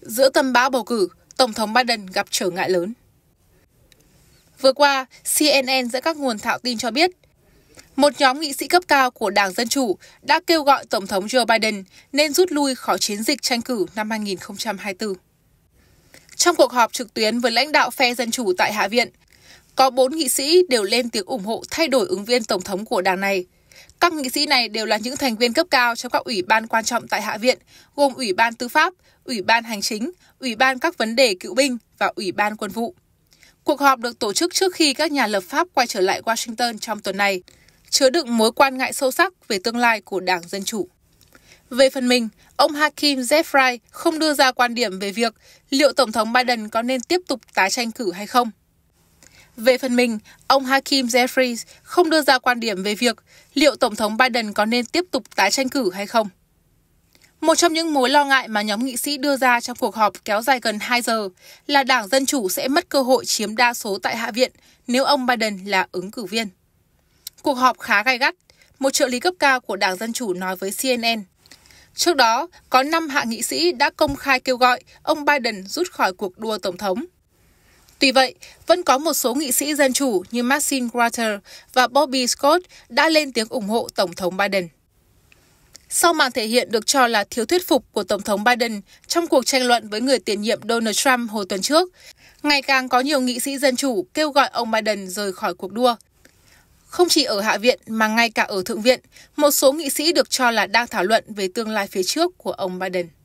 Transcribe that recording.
Giữa tâm bão bầu cử, Tổng thống Biden gặp trở ngại lớn. Vừa qua, CNN dẫn các nguồn thạo tin cho biết, một nhóm nghị sĩ cấp cao của Đảng Dân Chủ đã kêu gọi Tổng thống Joe Biden nên rút lui khỏi chiến dịch tranh cử năm 2024. Trong cuộc họp trực tuyến với lãnh đạo phe Dân Chủ tại Hạ viện, có bốn nghị sĩ đều lên tiếng ủng hộ thay đổi ứng viên Tổng thống của đảng này – các nghị sĩ này đều là những thành viên cấp cao trong các ủy ban quan trọng tại Hạ viện, gồm Ủy ban Tư pháp, Ủy ban Hành chính, Ủy ban các vấn đề cựu binh và Ủy ban Quân vụ. Cuộc họp được tổ chức trước khi các nhà lập pháp quay trở lại Washington trong tuần này, chứa đựng mối quan ngại sâu sắc về tương lai của Đảng Dân Chủ. Về phần mình, ông Hakim Zeffray không đưa ra quan điểm về việc liệu Tổng thống Biden có nên tiếp tục tái tranh cử hay không. Về phần mình, ông Hakim Jeffries không đưa ra quan điểm về việc liệu Tổng thống Biden có nên tiếp tục tái tranh cử hay không. Một trong những mối lo ngại mà nhóm nghị sĩ đưa ra trong cuộc họp kéo dài gần 2 giờ là Đảng Dân Chủ sẽ mất cơ hội chiếm đa số tại Hạ viện nếu ông Biden là ứng cử viên. Cuộc họp khá gai gắt, một trợ lý cấp cao của Đảng Dân Chủ nói với CNN. Trước đó, có 5 hạ nghị sĩ đã công khai kêu gọi ông Biden rút khỏi cuộc đua Tổng thống. Tuy vậy, vẫn có một số nghị sĩ dân chủ như Maxine Waters và Bobby Scott đã lên tiếng ủng hộ Tổng thống Biden. Sau màn thể hiện được cho là thiếu thuyết phục của Tổng thống Biden trong cuộc tranh luận với người tiền nhiệm Donald Trump hồi tuần trước, ngày càng có nhiều nghị sĩ dân chủ kêu gọi ông Biden rời khỏi cuộc đua. Không chỉ ở Hạ viện mà ngay cả ở Thượng viện, một số nghị sĩ được cho là đang thảo luận về tương lai phía trước của ông Biden.